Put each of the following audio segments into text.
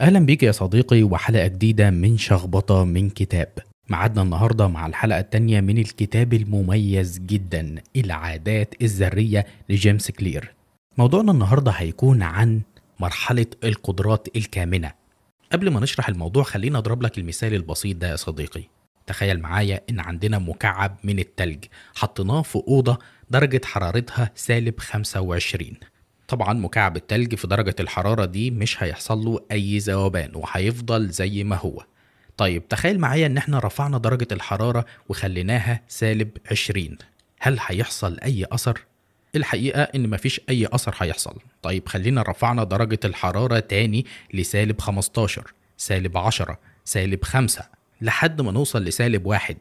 اهلا بيك يا صديقي وحلقه جديده من شخبطه من كتاب معدنا النهارده مع الحلقه الثانيه من الكتاب المميز جدا العادات الذريه لجيمس كلير موضوعنا النهارده هيكون عن مرحله القدرات الكامنه قبل ما نشرح الموضوع خلينا اضرب لك المثال البسيط ده يا صديقي تخيل معايا ان عندنا مكعب من التلج حطيناه في اوضه درجه حرارتها سالب 25 طبعا مكعب التلج في درجة الحرارة دي مش هيحصل له أي ذوبان وهيفضل زي ما هو طيب تخيل معايا إن احنا رفعنا درجة الحرارة وخليناها سالب 20 هل هيحصل أي أثر؟ الحقيقة إن مفيش أي أثر هيحصل طيب خلينا رفعنا درجة الحرارة تاني لسالب 15 سالب 10 سالب 5 لحد ما نوصل لسالب واحد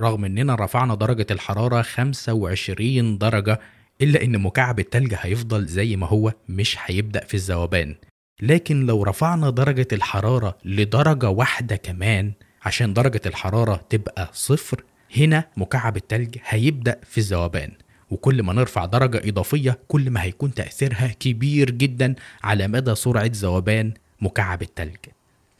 رغم إننا رفعنا درجة الحرارة 25 درجة إلا إن مكعب التلج هيفضل زي ما هو مش هيبدأ في الذوبان لكن لو رفعنا درجة الحرارة لدرجة واحدة كمان عشان درجة الحرارة تبقى صفر هنا مكعب التلج هيبدأ في الذوبان وكل ما نرفع درجة إضافية كل ما هيكون تأثيرها كبير جدا على مدى سرعة ذوبان مكعب التلج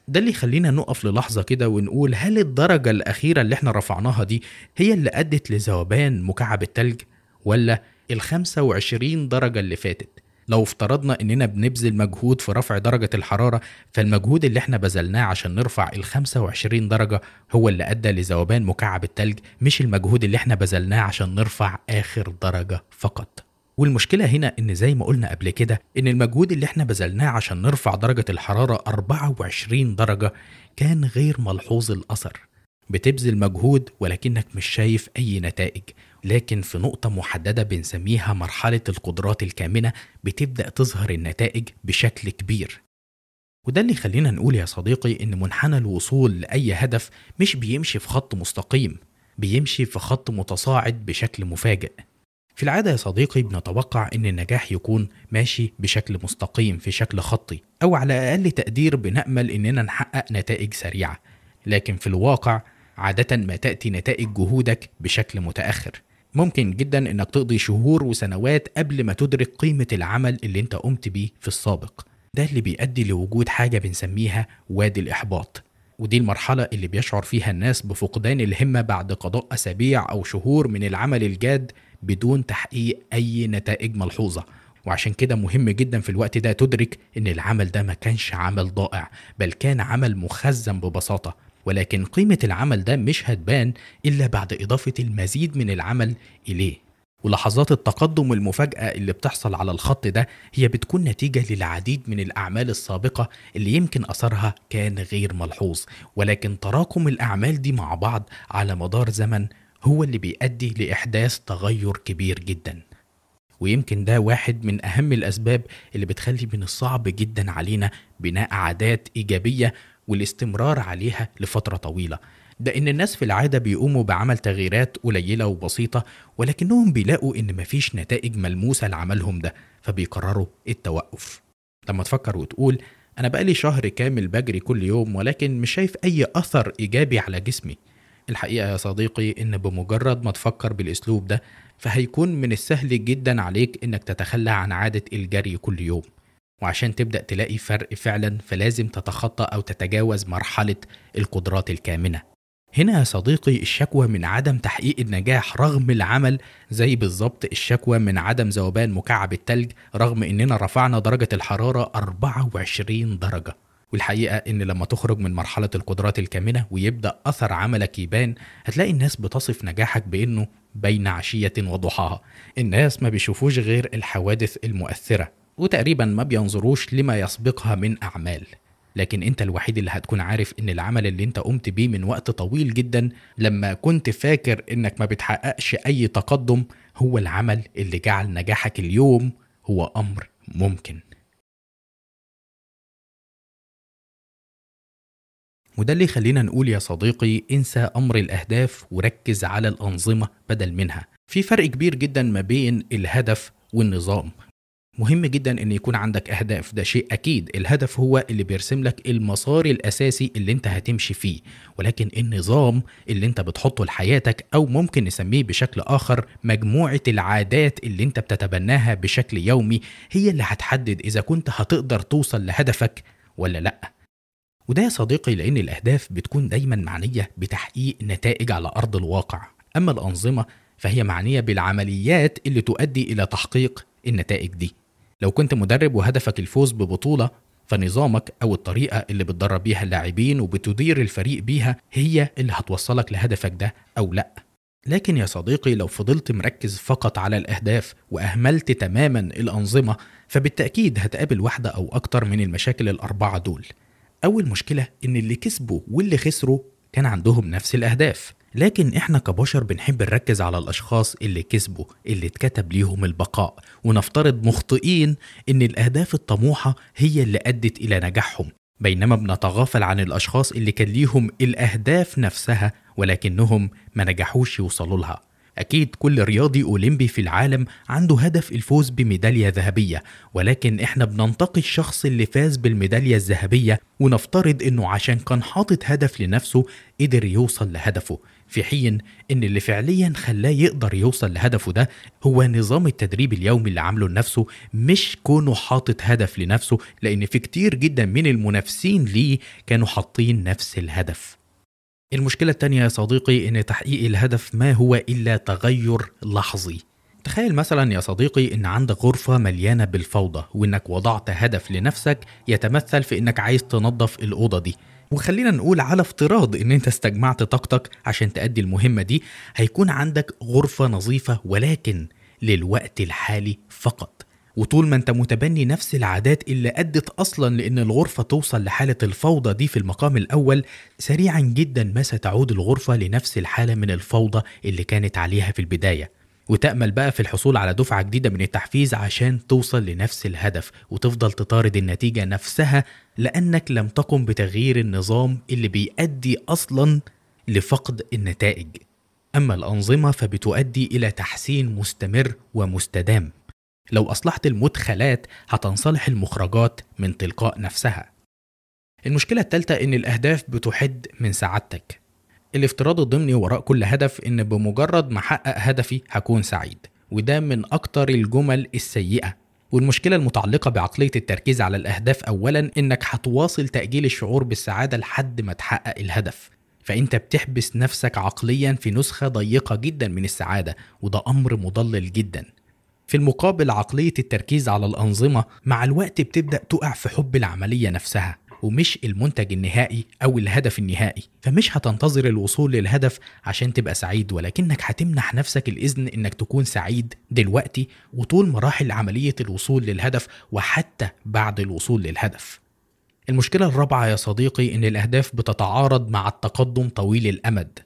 ده اللي يخلينا نقف للحظة كده ونقول هل الدرجة الأخيرة اللي احنا رفعناها دي هي اللي أدت لذوبان مكعب التلج ولا ال 25 درجة اللي فاتت لو افترضنا اننا بنبذل مجهود في رفع درجة الحرارة فالمجهود اللي احنا بذلناه عشان نرفع ال 25 درجة هو اللي ادى لذوبان مكعب التلج مش المجهود اللي احنا بذلناه عشان نرفع اخر درجة فقط والمشكلة هنا إن زي ما قلنا قبل كده إن المجهود اللي إحنا بذلناه عشان نرفع درجة الحرارة 24 درجة كان غير ملحوظ الأثر بتبذل مجهود ولكنك مش شايف أي نتائج لكن في نقطة محددة بنسميها مرحلة القدرات الكامنة بتبدأ تظهر النتائج بشكل كبير وده اللي خلينا نقول يا صديقي إن منحنى الوصول لأي هدف مش بيمشي في خط مستقيم بيمشي في خط متصاعد بشكل مفاجئ في العادة يا صديقي بنتوقع إن النجاح يكون ماشي بشكل مستقيم في شكل خطي أو على أقل تقدير بنأمل إننا نحقق نتائج سريعة لكن في الواقع عادة ما تأتي نتائج جهودك بشكل متأخر ممكن جدا انك تقضي شهور وسنوات قبل ما تدرك قيمه العمل اللي انت قمت بيه في السابق ده اللي بيؤدي لوجود حاجه بنسميها وادي الاحباط ودي المرحله اللي بيشعر فيها الناس بفقدان الهمه بعد قضاء اسابيع او شهور من العمل الجاد بدون تحقيق اي نتائج ملحوظه وعشان كده مهم جدا في الوقت ده تدرك ان العمل ده ما كانش عمل ضائع بل كان عمل مخزن ببساطه ولكن قيمة العمل ده مش هتبان إلا بعد إضافة المزيد من العمل إليه ولحظات التقدم والمفاجأة اللي بتحصل على الخط ده هي بتكون نتيجة للعديد من الأعمال السابقة اللي يمكن أثرها كان غير ملحوظ ولكن تراكم الأعمال دي مع بعض على مدار زمن هو اللي بيؤدي لإحداث تغير كبير جدا ويمكن ده واحد من أهم الأسباب اللي بتخلي من الصعب جدا علينا بناء عادات إيجابية والاستمرار عليها لفترة طويلة ده إن الناس في العادة بيقوموا بعمل تغييرات قليلة وبسيطة ولكنهم بيلاقوا إن مفيش نتائج ملموسة لعملهم ده فبيقرروا التوقف لما تفكر وتقول أنا بقالي شهر كامل بجري كل يوم ولكن مش شايف أي أثر إيجابي على جسمي الحقيقة يا صديقي إن بمجرد ما تفكر بالأسلوب ده فهيكون من السهل جدا عليك إنك تتخلى عن عادة الجري كل يوم وعشان تبدأ تلاقي فرق فعلا فلازم تتخطى أو تتجاوز مرحلة القدرات الكامنة هنا يا صديقي الشكوى من عدم تحقيق النجاح رغم العمل زي بالظبط الشكوى من عدم ذوبان مكعب التلج رغم اننا رفعنا درجة الحرارة 24 درجة والحقيقة إن لما تخرج من مرحلة القدرات الكامنة ويبدأ أثر عملك يبان هتلاقي الناس بتصف نجاحك بإنه بين عشية وضحاها الناس ما بيشوفوش غير الحوادث المؤثرة وتقريبا ما بينظروش لما يسبقها من أعمال لكن انت الوحيد اللي هتكون عارف ان العمل اللي انت قمت بيه من وقت طويل جدا لما كنت فاكر انك ما بتحققش اي تقدم هو العمل اللي جعل نجاحك اليوم هو امر ممكن وده اللي خلينا نقول يا صديقي انسى امر الاهداف وركز على الانظمه بدل منها في فرق كبير جدا ما بين الهدف والنظام مهم جدا ان يكون عندك اهداف ده شيء اكيد الهدف هو اللي بيرسم لك المسار الاساسي اللي انت هتمشي فيه ولكن النظام اللي انت بتحطه لحياتك او ممكن نسميه بشكل اخر مجموعه العادات اللي انت بتتبناها بشكل يومي هي اللي هتحدد اذا كنت هتقدر توصل لهدفك ولا لا وده يا صديقي لان الاهداف بتكون دايما معنيه بتحقيق نتائج على ارض الواقع اما الانظمه فهي معنيه بالعمليات اللي تؤدي الى تحقيق النتائج دي لو كنت مدرب وهدفك الفوز ببطولة فنظامك أو الطريقة اللي بتدرب بيها اللاعبين وبتدير الفريق بيها هي اللي هتوصلك لهدفك ده أو لأ لكن يا صديقي لو فضلت مركز فقط على الأهداف وأهملت تماما الأنظمة فبالتأكيد هتقابل واحدة أو أكتر من المشاكل الأربعة دول أول مشكلة إن اللي كسبوا واللي خسروا كان عندهم نفس الأهداف لكن احنا كبشر بنحب نركز على الاشخاص اللي كسبوا اللي اتكتب ليهم البقاء ونفترض مخطئين ان الاهداف الطموحه هي اللي ادت الى نجاحهم بينما بنتغافل عن الاشخاص اللي كان ليهم الاهداف نفسها ولكنهم ما نجحوش يوصلوا لها أكيد كل رياضي أولمبي في العالم عنده هدف الفوز بميدالية ذهبية ولكن إحنا بننتقي الشخص اللي فاز بالميدالية الذهبية ونفترض إنه عشان كان حاطط هدف لنفسه قدر يوصل لهدفه في حين ان اللي فعليا خلاه يقدر يوصل لهدفه ده هو نظام التدريب اليومي اللي عامله لنفسه مش كونه حاطط هدف لنفسه لان في كتير جدا من المنافسين ليه كانوا حاطين نفس الهدف المشكلة التانية يا صديقي ان تحقيق الهدف ما هو الا تغير لحظي تخيل مثلا يا صديقي ان عندك غرفة مليانة بالفوضى وانك وضعت هدف لنفسك يتمثل في انك عايز تنظف الأوضة دي وخلينا نقول على افتراض ان انت استجمعت طاقتك عشان تأدي المهمة دي هيكون عندك غرفة نظيفة ولكن للوقت الحالي فقط وطول ما انت متبني نفس العادات اللي ادت اصلا لان الغرفه توصل لحاله الفوضى دي في المقام الاول سريعا جدا ما ستعود الغرفه لنفس الحاله من الفوضى اللي كانت عليها في البدايه وتأمل بقى في الحصول على دفعة جديدة من التحفيز عشان توصل لنفس الهدف وتفضل تطارد النتيجة نفسها لأنك لم تقم بتغيير النظام اللي بيؤدي أصلا لفقد النتائج أما الأنظمة فبتؤدي إلى تحسين مستمر ومستدام لو أصلحت المدخلات هتنصلح المخرجات من تلقاء نفسها المشكلة الثالثة إن الأهداف بتحد من سعادتك الافتراض الضمني وراء كل هدف ان بمجرد ما احقق هدفي هكون سعيد وده من اكتر الجمل السيئه والمشكلة المتعلقة بعقلية التركيز على الأهداف أولا إنك هتواصل تأجيل الشعور بالسعادة لحد ما تحقق الهدف فأنت بتحبس نفسك عقليا في نسخة ضيقة جدا من السعادة وده أمر مضلل جدا في المقابل عقلية التركيز على الأنظمة مع الوقت بتبدأ تقع في حب العملية نفسها ومش المنتج النهائي أو الهدف النهائي فمش هتنتظر الوصول للهدف عشان تبقى سعيد ولكنك هتمنح نفسك الإذن إنك تكون سعيد دلوقتي وطول مراحل عملية الوصول للهدف وحتى بعد الوصول للهدف المشكلة الرابعة يا صديقي إن الأهداف بتتعارض مع التقدم طويل الأمد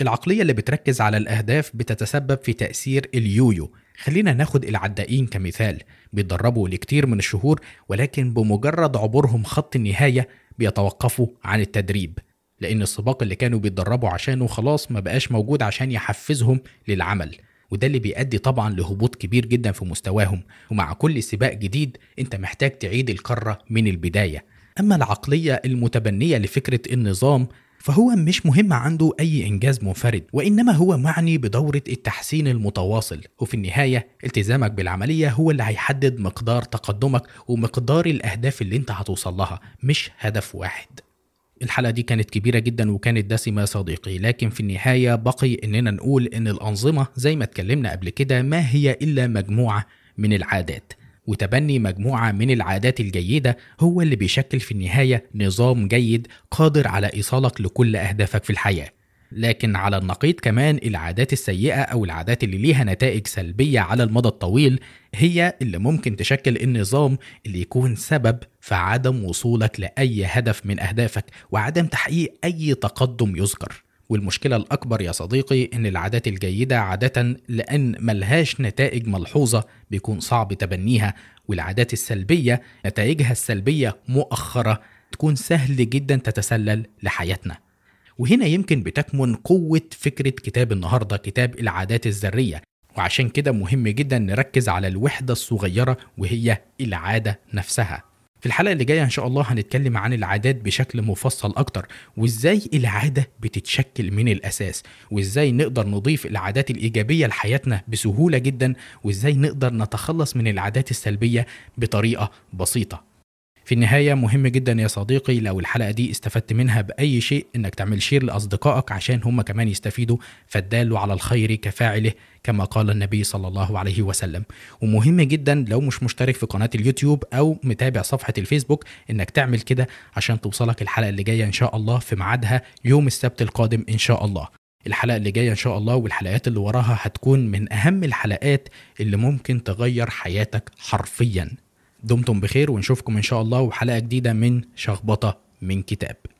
العقلية اللي بتركز على الأهداف بتتسبب في تأثير اليويو خلينا ناخد العدائين كمثال بيتدربوا لكتير من الشهور ولكن بمجرد عبورهم خط النهاية بيتوقفوا عن التدريب لأن السباق اللي كانوا بيتدربوا عشانه خلاص ما بقاش موجود عشان يحفزهم للعمل وده اللي بيؤدي طبعا لهبوط كبير جدا في مستواهم ومع كل سباق جديد انت محتاج تعيد الكرة من البداية أما العقلية المتبنية لفكرة النظام فهو مش مهم عنده أي إنجاز منفرد وإنما هو معني بدورة التحسين المتواصل وفي النهاية التزامك بالعملية هو اللي هيحدد مقدار تقدمك ومقدار الأهداف اللي أنت هتوصل لها مش هدف واحد الحلقة دي كانت كبيرة جدا وكانت دسمة يا صديقي لكن في النهاية بقي إننا نقول إن الأنظمة زي ما اتكلمنا قبل كده ما هي إلا مجموعة من العادات وتبني مجموعة من العادات الجيدة هو اللي بيشكل في النهاية نظام جيد قادر على إيصالك لكل أهدافك في الحياة لكن على النقيض كمان العادات السيئة أو العادات اللي ليها نتائج سلبية على المدى الطويل هي اللي ممكن تشكل النظام اللي يكون سبب في عدم وصولك لأي هدف من أهدافك وعدم تحقيق أي تقدم يذكر والمشكلة الأكبر يا صديقي إن العادات الجيدة عادة لأن ملهاش نتائج ملحوظة بيكون صعب تبنيها والعادات السلبية نتائجها السلبية مؤخرة تكون سهل جدا تتسلل لحياتنا وهنا يمكن بتكمن قوة فكرة كتاب النهاردة كتاب العادات الذرية وعشان كده مهم جدا نركز على الوحدة الصغيرة وهي العادة نفسها في الحلقه اللي جايه ان شاء الله هنتكلم عن العادات بشكل مفصل اكتر وازاي العاده بتتشكل من الاساس وازاي نقدر نضيف العادات الايجابيه لحياتنا بسهوله جدا وازاي نقدر نتخلص من العادات السلبيه بطريقه بسيطه في النهايه مهم جدا يا صديقي لو الحلقه دي استفدت منها باي شيء انك تعمل شير لاصدقائك عشان هم كمان يستفيدوا فالدال على الخير كفاعله كما قال النبي صلى الله عليه وسلم ومهم جدا لو مش مشترك في قناه اليوتيوب او متابع صفحه الفيسبوك انك تعمل كده عشان توصلك الحلقه اللي جايه ان شاء الله في ميعادها يوم السبت القادم ان شاء الله الحلقة اللي جاية إن شاء الله والحلقات اللي وراها هتكون من أهم الحلقات اللي ممكن تغير حياتك حرفيا دمتم بخير ونشوفكم ان شاء الله وحلقه جديده من شخبطه من كتاب